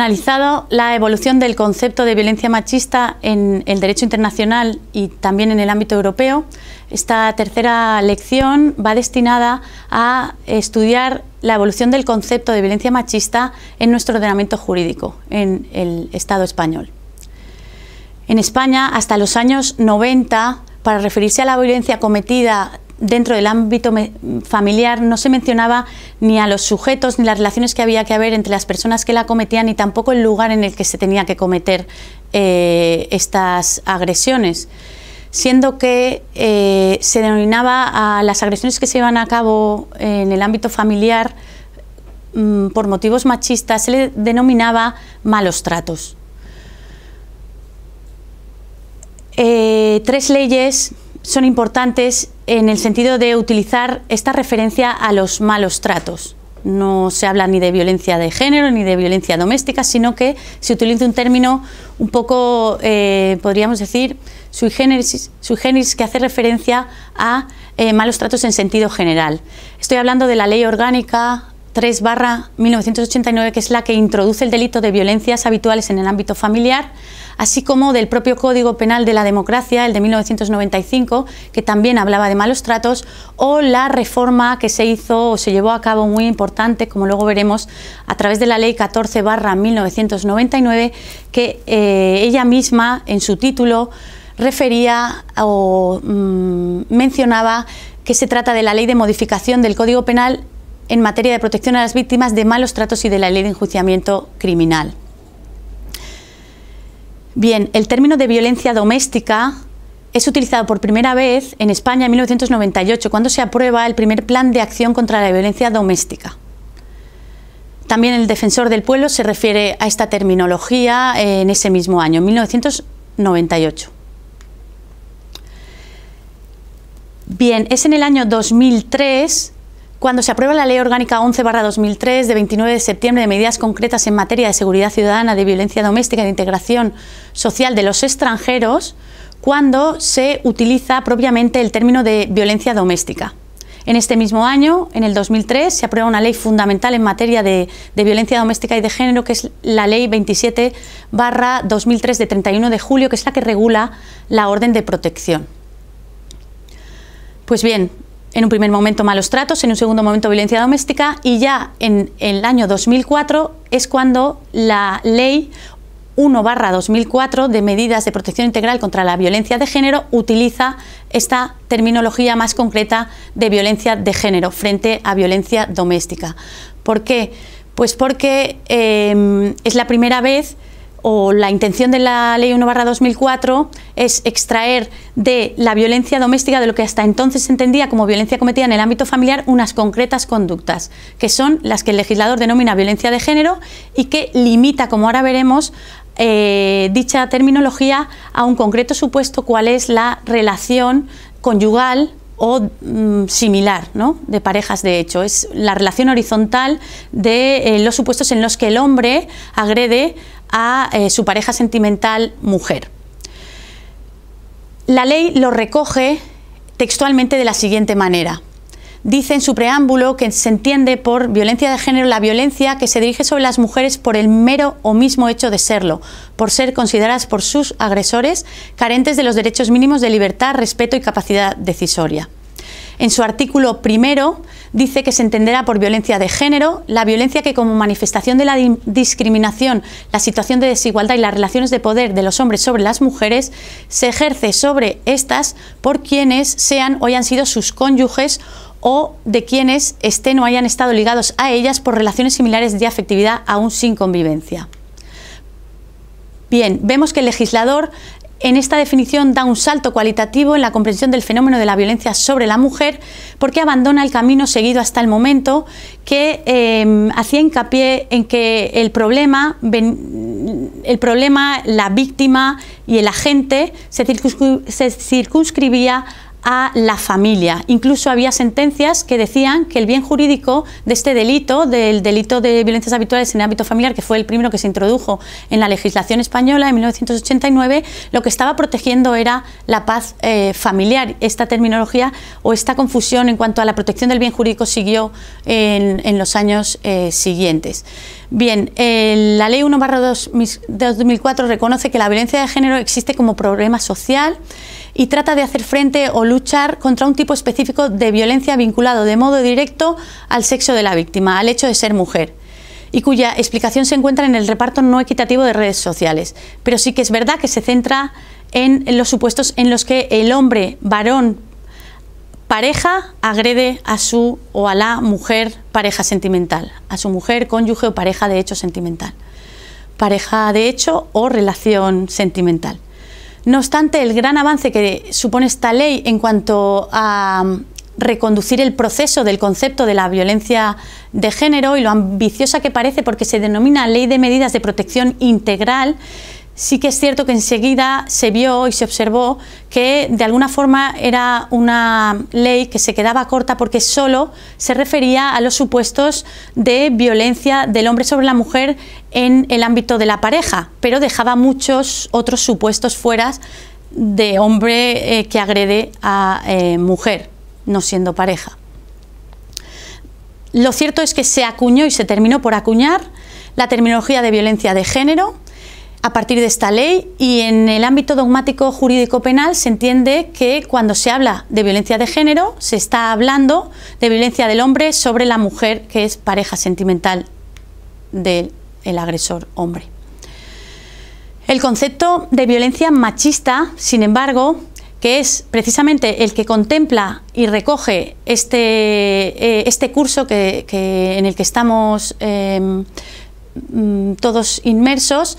analizado la evolución del concepto de violencia machista en el derecho internacional y también en el ámbito europeo. Esta tercera lección va destinada a estudiar la evolución del concepto de violencia machista en nuestro ordenamiento jurídico, en el Estado español. En España, hasta los años 90, para referirse a la violencia cometida dentro del ámbito familiar no se mencionaba ni a los sujetos ni las relaciones que había que haber entre las personas que la cometían ni tampoco el lugar en el que se tenía que cometer eh, estas agresiones siendo que eh, se denominaba a las agresiones que se llevan a cabo en el ámbito familiar mm, por motivos machistas, se le denominaba malos tratos. Eh, tres leyes son importantes en el sentido de utilizar esta referencia a los malos tratos. No se habla ni de violencia de género ni de violencia doméstica, sino que se utiliza un término un poco, eh, podríamos decir, sui generis, que hace referencia a eh, malos tratos en sentido general. Estoy hablando de la ley orgánica 3 1989, que es la que introduce el delito de violencias habituales en el ámbito familiar, así como del propio Código Penal de la Democracia, el de 1995, que también hablaba de malos tratos, o la reforma que se hizo o se llevó a cabo muy importante, como luego veremos, a través de la Ley 14 1999, que eh, ella misma en su título refería o mm, mencionaba que se trata de la ley de modificación del Código Penal en materia de protección a las víctimas de malos tratos y de la ley de enjuiciamiento criminal. Bien, el término de violencia doméstica es utilizado por primera vez en España en 1998, cuando se aprueba el primer plan de acción contra la violencia doméstica. También el defensor del pueblo se refiere a esta terminología eh, en ese mismo año, 1998. Bien, es en el año 2003 cuando se aprueba la Ley Orgánica 11-2003 de 29 de septiembre de medidas concretas en materia de seguridad ciudadana, de violencia doméstica y de integración social de los extranjeros, cuando se utiliza propiamente el término de violencia doméstica. En este mismo año, en el 2003, se aprueba una ley fundamental en materia de, de violencia doméstica y de género, que es la Ley 27-2003 de 31 de julio, que es la que regula la orden de protección. Pues bien, en un primer momento malos tratos, en un segundo momento violencia doméstica y ya en, el año 2004 es cuando la ley 1 2004 de medidas de protección integral contra la violencia de género utiliza esta terminología más concreta de violencia de género frente a violencia doméstica. ¿Por qué? Pues porque eh, es la primera vez o la intención de la Ley 1 2004 es extraer de la violencia doméstica, de lo que hasta entonces se entendía como violencia cometida en el ámbito familiar, unas concretas conductas, que son las que el legislador denomina violencia de género y que limita, como ahora veremos, eh, dicha terminología a un concreto supuesto, cuál es la relación conyugal o mm, similar, ¿no? de parejas de hecho. Es la relación horizontal de eh, los supuestos en los que el hombre agrede a eh, su pareja sentimental mujer. La ley lo recoge textualmente de la siguiente manera dice en su preámbulo que se entiende por violencia de género la violencia que se dirige sobre las mujeres por el mero o mismo hecho de serlo, por ser consideradas por sus agresores carentes de los derechos mínimos de libertad, respeto y capacidad decisoria. En su artículo primero dice que se entenderá por violencia de género la violencia que como manifestación de la discriminación, la situación de desigualdad y las relaciones de poder de los hombres sobre las mujeres se ejerce sobre estas por quienes sean o hayan sido sus cónyuges o de quienes estén o hayan estado ligados a ellas por relaciones similares de afectividad aún sin convivencia. Bien, vemos que el legislador en esta definición da un salto cualitativo en la comprensión del fenómeno de la violencia sobre la mujer porque abandona el camino seguido hasta el momento que em, hacía hincapié en que el problema, el problema, la víctima y el agente se circunscribía a la familia. Incluso había sentencias que decían que el bien jurídico de este delito, del delito de violencias habituales en el ámbito familiar, que fue el primero que se introdujo en la legislación española en 1989, lo que estaba protegiendo era la paz eh, familiar. Esta terminología o esta confusión en cuanto a la protección del bien jurídico siguió en, los años eh, siguientes. Bien, la Ley 1-2004 reconoce que la violencia de género existe como problema social y trata de hacer frente o luchar contra un tipo específico de violencia vinculado de modo directo al sexo de la víctima, al hecho de ser mujer y cuya explicación se encuentra en el reparto no equitativo de redes sociales. Pero sí que es verdad que se centra en los supuestos en los que el hombre varón pareja agrede a su o a la mujer pareja sentimental, a su mujer cónyuge o pareja de hecho sentimental, pareja de hecho o relación sentimental. No obstante, el gran avance que supone esta ley en cuanto a mm, reconducir el proceso del concepto de la violencia de género y lo ambiciosa que parece porque se denomina Ley de Medidas de Protección Integral sí que es cierto que enseguida se vio y se observó que de alguna forma era una ley que se quedaba corta porque solo se refería a los supuestos de violencia del hombre sobre la mujer en el ámbito de la pareja, pero dejaba muchos otros supuestos fuera de hombre eh, que agrede a eh, mujer, no siendo pareja. Lo cierto es que se acuñó y se terminó por acuñar la terminología de violencia de género, a partir de esta ley y en el ámbito dogmático jurídico penal se entiende que cuando se habla de violencia de género se está hablando de violencia del hombre sobre la mujer que es pareja sentimental del agresor hombre. El concepto de violencia machista, sin embargo, que es precisamente el que contempla y recoge este, eh, este curso que, en el que estamos em, mm, todos inmersos,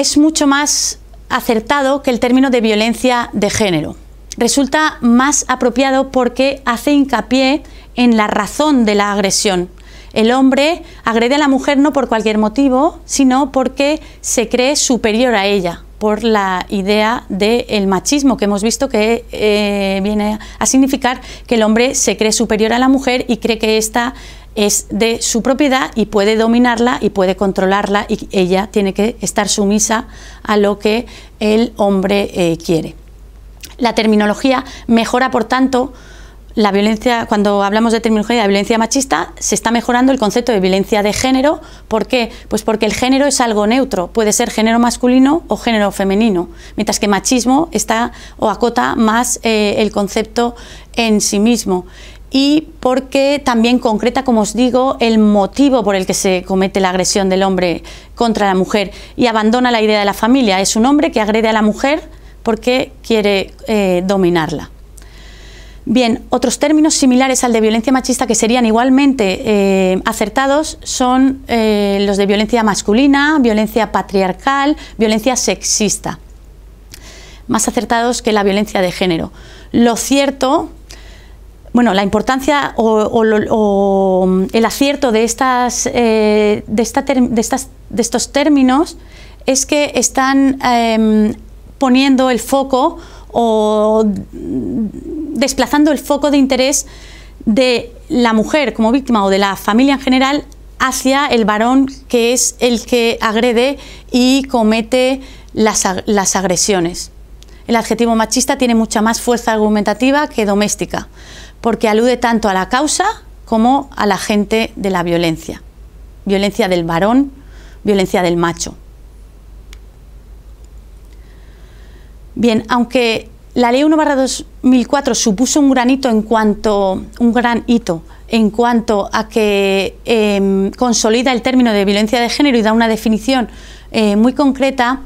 es mucho más acertado que el término de violencia de género. Resulta más apropiado porque hace hincapié en la razón de la agresión. El hombre agrede a la mujer no por cualquier motivo, sino porque se cree superior a ella, por la idea del el machismo que hemos visto que eh, viene a significar que el hombre se cree superior a la mujer y cree que ésta es de su propiedad y puede dominarla y puede controlarla y ella tiene que estar sumisa a lo que el hombre eh, quiere. La terminología mejora, por tanto, la violencia, cuando hablamos de terminología de violencia machista, se está mejorando el concepto de violencia de género. ¿Por qué? Pues porque el género es algo neutro, puede ser género masculino o género femenino, mientras que machismo está o acota más eh, el concepto en sí mismo y porque también concreta, como os digo, el motivo por el que se comete la agresión del hombre contra la mujer y abandona la idea de la familia. Es un hombre que agrede a la mujer porque quiere eh, dominarla. Bien, otros términos similares al de violencia machista que serían igualmente eh, acertados son eh, los de violencia masculina, violencia patriarcal, violencia sexista, más acertados que la violencia de género. Lo cierto bueno, la importancia o, mm, el acierto eh, de, estos términos es que están em, poniendo el foco o desplazando el foco de interés de la mujer como víctima o de la familia en general hacia el varón que es el que agrede y comete las agresiones. El adjetivo machista tiene mucha más fuerza argumentativa que doméstica porque alude tanto a la causa como a la gente de la violencia. Violencia del varón, violencia del macho. Bien, aunque la ley 1 2004 supuso un gran hito en cuanto, un gran hito en cuanto a que em, consolida el término de violencia de género y da una definición eh, muy concreta.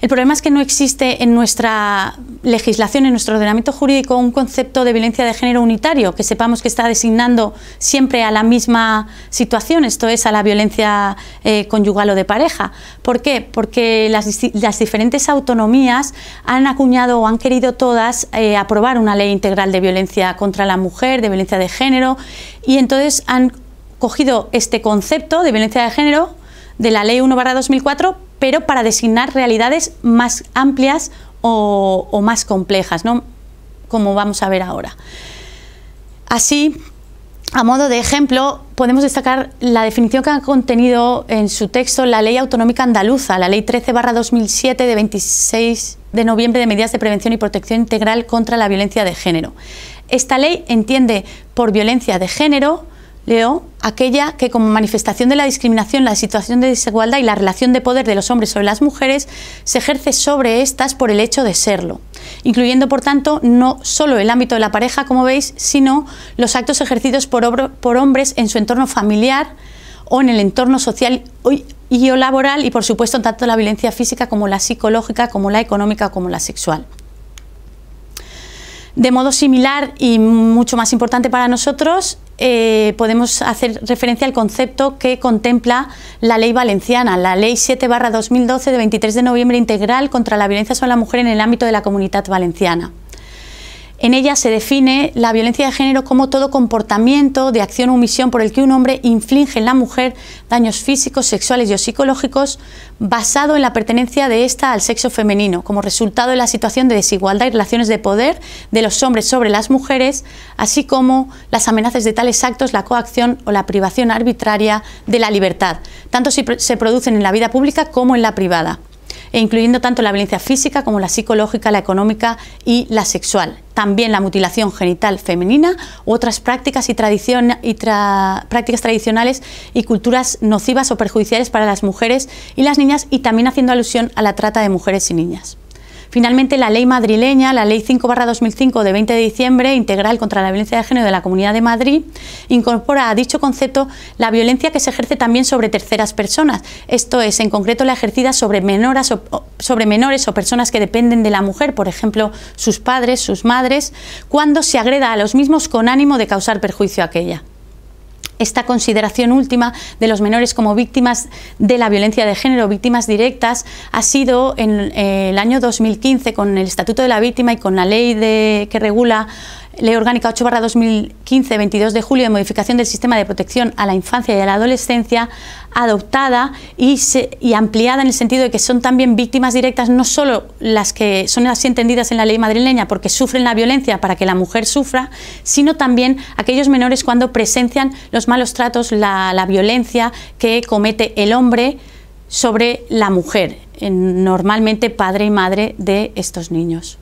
El problema es que no existe en nuestra legislación, en nuestro ordenamiento jurídico, un concepto de violencia de género unitario, que sepamos que está designando siempre a la misma situación, esto es, a la violencia eh, conyugal o de pareja. ¿Por qué? Porque las, diferentes autonomías han acuñado o han querido todas eh, aprobar una ley integral de violencia contra la mujer, de violencia de género, y entonces han cogido este concepto de violencia de género de la ley 1 2004 pero para designar realidades más amplias o, más complejas, como vamos a ver ahora. Así, a modo de ejemplo, podemos destacar la definición que ha contenido en su texto la Ley Autonómica Andaluza, la Ley 13-2007 de 26 de noviembre de medidas de prevención y protección integral contra la violencia de género. Esta ley entiende por violencia de género Leo, aquella que como manifestación de la discriminación, la situación de desigualdad y la relación de poder de los hombres sobre las mujeres se ejerce sobre estas por el hecho de serlo, incluyendo por tanto no solo el ámbito de la pareja, como veis, sino los actos ejercidos por, hombres en su entorno familiar o en el entorno social y o laboral y por supuesto tanto la violencia física como la psicológica, como la económica, como la sexual. De modo similar y mucho más importante para nosotros, eh, podemos hacer referencia al concepto que contempla la ley valenciana, la ley 7-2012 de 23 de noviembre integral contra la violencia sobre la mujer en el ámbito de la comunidad valenciana. En ella se define la violencia de género como todo comportamiento de acción o omisión por el que un hombre inflige en la mujer daños físicos, sexuales y o psicológicos basado en la pertenencia de ésta al sexo femenino, como resultado de la situación de desigualdad y relaciones de poder de los hombres sobre las mujeres, así como las amenazas de tales actos, la coacción o la privación arbitraria de la libertad, tanto si se producen en la vida pública como en la privada e incluyendo tanto la violencia física como la psicológica, la económica y la sexual. También la mutilación genital femenina, otras prácticas y, prácticas tradicionales y culturas nocivas o perjudiciales para las mujeres y las niñas y también haciendo alusión a la trata de mujeres y niñas. Finalmente, la ley madrileña, la ley 5-2005 de 20 de diciembre, integral contra la violencia de género de la Comunidad de Madrid, incorpora a dicho concepto la violencia que se ejerce también sobre terceras personas, esto es, en concreto la ejercida sobre, sobre menores o personas que dependen de la mujer, por ejemplo, sus padres, sus madres, cuando se agreda a los mismos con ánimo de causar perjuicio a aquella esta consideración última de los menores como víctimas de la violencia de género, víctimas directas, ha sido en eh, el año 2015 con el Estatuto de la Víctima y con la ley de, que regula Ley Orgánica 8 2015, 22 de julio, de modificación del sistema de protección a la infancia y a la adolescencia, adoptada y, ampliada en el sentido de que son también víctimas directas, no solo las que son así entendidas en la ley madrileña porque sufren la violencia para que la mujer sufra, sino también aquellos menores cuando presencian los malos tratos, la violencia que comete el hombre sobre la mujer, normalmente padre y madre de estos niños.